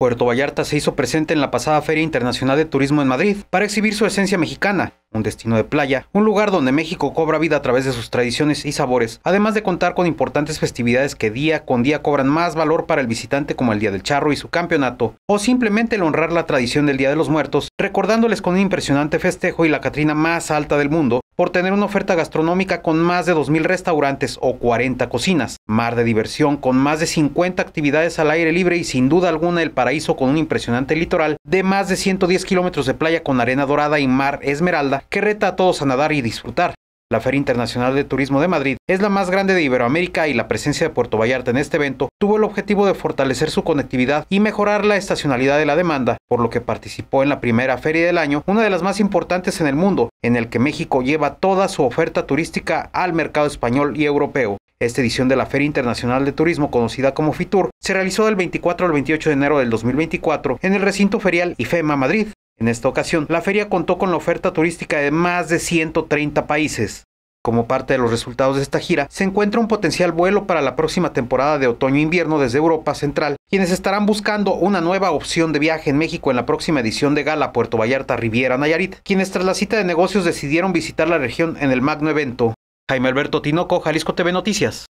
Puerto Vallarta se hizo presente en la pasada Feria Internacional de Turismo en Madrid para exhibir su esencia mexicana, un destino de playa, un lugar donde México cobra vida a través de sus tradiciones y sabores, además de contar con importantes festividades que día con día cobran más valor para el visitante como el Día del Charro y su campeonato, o simplemente el honrar la tradición del Día de los Muertos, recordándoles con un impresionante festejo y la Catrina más alta del mundo, por tener una oferta gastronómica con más de 2.000 restaurantes o 40 cocinas, mar de diversión con más de 50 actividades al aire libre y sin duda alguna el paraíso con un impresionante litoral de más de 110 kilómetros de playa con arena dorada y mar esmeralda que reta a todos a nadar y disfrutar. La Feria Internacional de Turismo de Madrid es la más grande de Iberoamérica y la presencia de Puerto Vallarta en este evento tuvo el objetivo de fortalecer su conectividad y mejorar la estacionalidad de la demanda, por lo que participó en la primera feria del año, una de las más importantes en el mundo, en el que México lleva toda su oferta turística al mercado español y europeo. Esta edición de la Feria Internacional de Turismo, conocida como FITUR, se realizó del 24 al 28 de enero del 2024 en el recinto ferial IFEMA Madrid, en esta ocasión, la feria contó con la oferta turística de más de 130 países. Como parte de los resultados de esta gira, se encuentra un potencial vuelo para la próxima temporada de otoño-invierno desde Europa Central, quienes estarán buscando una nueva opción de viaje en México en la próxima edición de Gala Puerto Vallarta Riviera Nayarit, quienes tras la cita de negocios decidieron visitar la región en el magno evento. Jaime Alberto Tinoco, Jalisco TV Noticias.